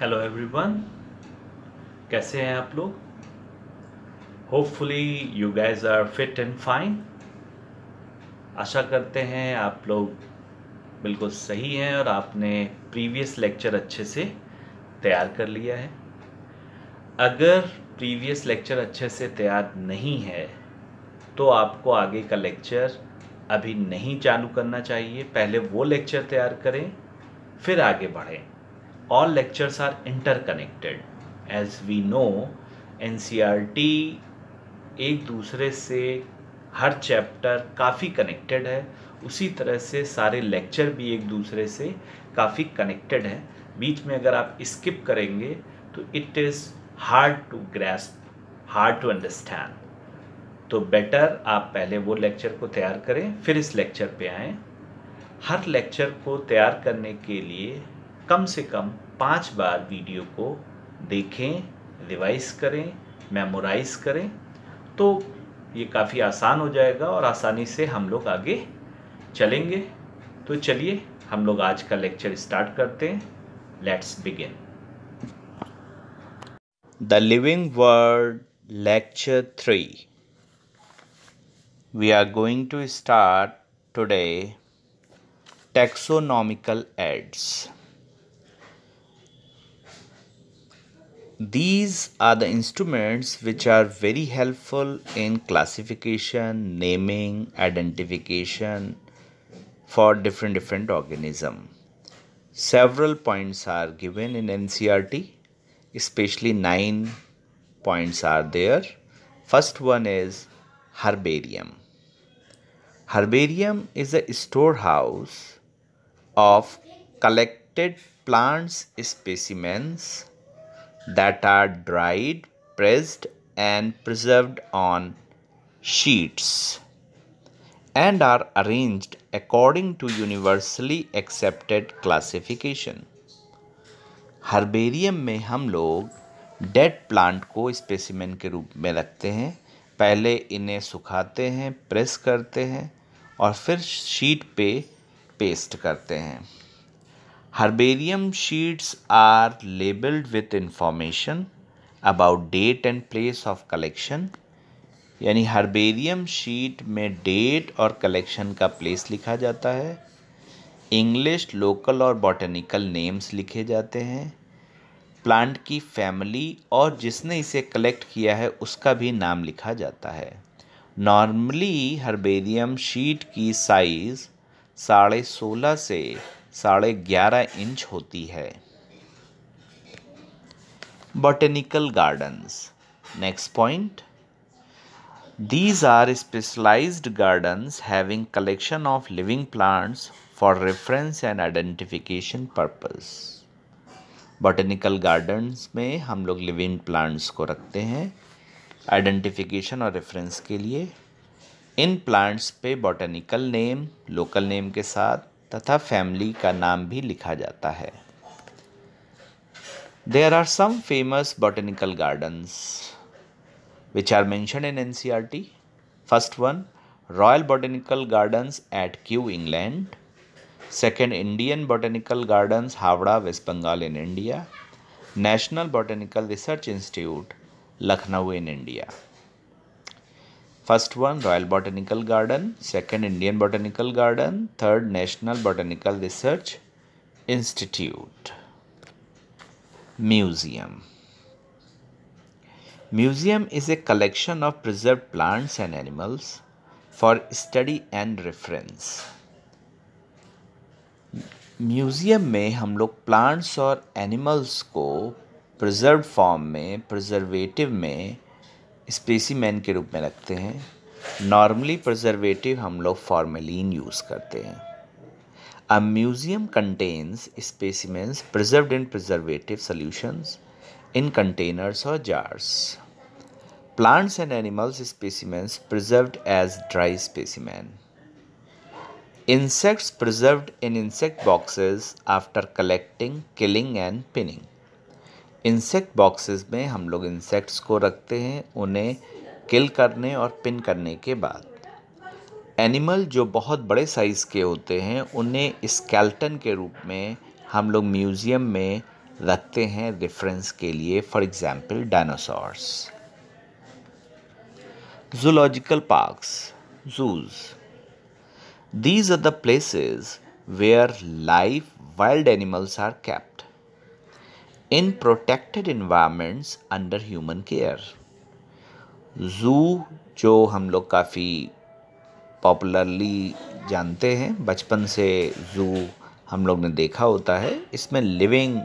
Hello everyone कैसे हैं आप लोग hopefully you guys are fit and fine आशा करते हैं आप लोग बिल्कुल सही हैं और आपने प्रीवियस लेक्चर अच्छे से तैयार कर लिया है अगर प्रीवियस लेक्चर अच्छे से तैयार नहीं है तो आपको आगे का लेक्चर अभी नहीं चालू करना चाहिए पहले वो लेक्चर तैयार करें फिर आगे बढ़ें all lectures are interconnected as we know टी e एक दूसरे से हर चैप्टर काफ़ी कनेक्टेड है उसी तरह से सारे लेक्चर भी एक दूसरे से काफ़ी कनेक्टेड है बीच में अगर आप स्किप करेंगे तो it is hard to grasp hard to understand तो बेटर आप पहले वो लेक्चर को तैयार करें फिर इस लेक्चर पे आएँ हर लेक्चर को तैयार करने के लिए कम से कम पाँच बार वीडियो को देखें रिवाइज करें मेमोराइज करें तो ये काफ़ी आसान हो जाएगा और आसानी से हम लोग आगे चलेंगे तो चलिए हम लोग आज का लेक्चर स्टार्ट करते हैं let's begin the living world lecture three we are going to start today taxonomical aids these are the instruments which are very helpful in classification naming identification for different different organism several points are given in ncrt especially nine points are there first one is herbarium herbarium is a storehouse of collected plants specimens that are dried, pressed and preserved on sheets and are arranged according to universally accepted classification. Herbarium में हम लोग dead plant को specimen के रूप में रखते हैं पहले इन्हें सुखाते हैं प्रेस करते हैं और फिर शीट पे पेस्ट करते हैं Herbarium sheets are labeled with information about date and place of collection यानी हर्बेरियम शीट में डेट और कलेक्शन का प्लेस लिखा जाता है इंग्लिश लोकल और बॉटनिकल नेम्स लिखे जाते हैं प्लांट की फैमिली और जिसने इसे कलेक्ट किया है उसका भी नाम लिखा जाता है नॉर्मली हर्बेरियम शीट की साइज़ साढ़े सोलह से साढ़े ग्यारह इंच होती है botanical gardens. Next point. These are specialized gardens having collection of living plants for reference and identification purpose. Botanical gardens में हम लोग लिविंग प्लांट्स को रखते हैं आइडेंटिफिकेशन और रेफरेंस के लिए इन प्लांट्स पे बॉटनिकल नेम लोकल नेम के साथ तथा फैमिली का नाम भी लिखा जाता है there are some famous botanical gardens which are mentioned in N C R T first one royal Botanical Gardens at Kew England second Indian Botanical Gardens Howrah West Bengal in India National Botanical Research Institute Lucknow in India first one royal botanical garden second Indian botanical garden third national botanical research institute museum museum is a collection of preserve plants and animals for study and reference museum में हम लोग plants और animals को preserve form में preservative में specimen के रूप में रखते हैं नॉर्मली प्रजर्वेटिव हम लोग फॉर्मेलिन यूज़ करते हैं a museum contains specimens preserve in preservative solutions in containers और jars plants and animals specimens preserve as dry specimen insects preserve in insect boxes after collecting killing and pinning insect boxes में हम लोग insects को रखते हैं उन्हें किल करने और पिन करने के बाद एनिमल जो बहुत बड़े साइज़ के होते हैं उन्हें स्केल्टन के रूप में हम लोग म्यूज़ियम में रखते हैं रेफरेंस के लिए for example dinosaurs zoological parks zoos these are the places where life wild animals are kept in protected environments under human care zoo जो हम लोग काफ़ी पॉपुलरली जानते हैं बचपन से ज़ू हम लोग ने देखा होता है इसमें लिविंग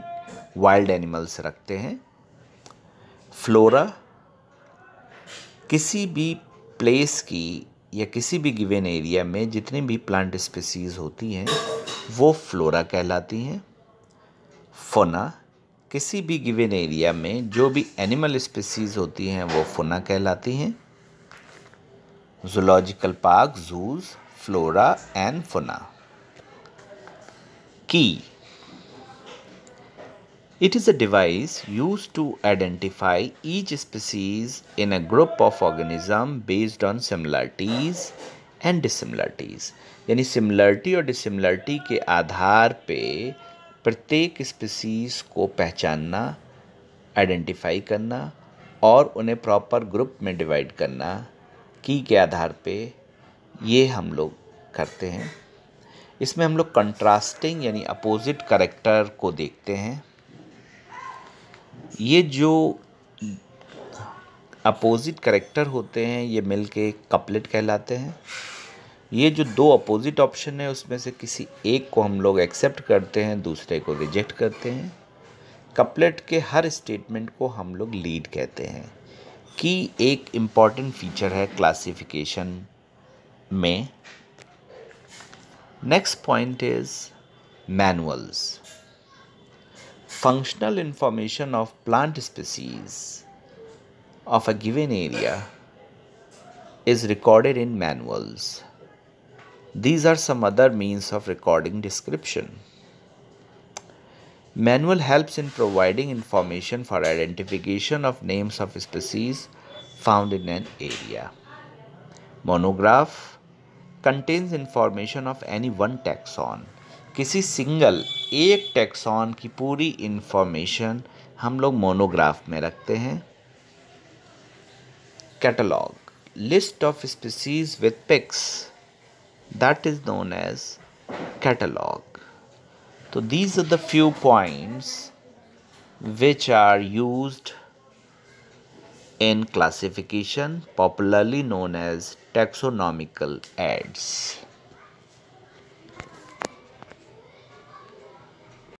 वाइल्ड एनिमल्स रखते हैं फ्लोरा किसी भी प्लेस की या किसी भी गिवेन एरिया में जितनी भी प्लांट स्पीसीज़ होती हैं वो फ्लोरा कहलाती हैं फोना किसी भी गिवेन एरिया में जो भी एनिमल स्पीसीज होती हैं वो फुना कहलाती हैं zoological park zoos flora and fauna की it is a device use to identify each species in a group of organism based on similarities and dissimilarities यानी सिमिलरिटी और डिसिमिलरिटी के आधार पे प्रत्येक स्पीसीज़ को पहचानना आइडेंटिफाई करना और उन्हें प्रॉपर ग्रुप में डिवाइड करना की के आधार पे ये हम लोग करते हैं इसमें हम लोग कंट्रास्टिंग यानी अपोजिट करेक्टर को देखते हैं ये जो अपोजिट करेक्टर होते हैं ये मिलके कपलेट कहलाते हैं ये जो दो अपोजिट ऑप्शन है उसमें से किसी एक को हम लोग एक्सेप्ट करते हैं दूसरे को रिजेक्ट करते हैं कपलेट के हर स्टेटमेंट को हम लोग लीड कहते हैं कि एक इम्पॉर्टेंट फीचर है क्लासिफिकेशन में next point is manuals functional information of plant species of a given area is recorded in manuals These are some other means of recording description. Manual helps in providing information for identification of names of species found in an area. Monograph contains information of any one taxon. किसी single एक taxon की पूरी information हम लोग monograph में रखते हैं catalogue list of species with pics that is known as catalog so these are the few points which are used in classification popularly known as taxonomical ads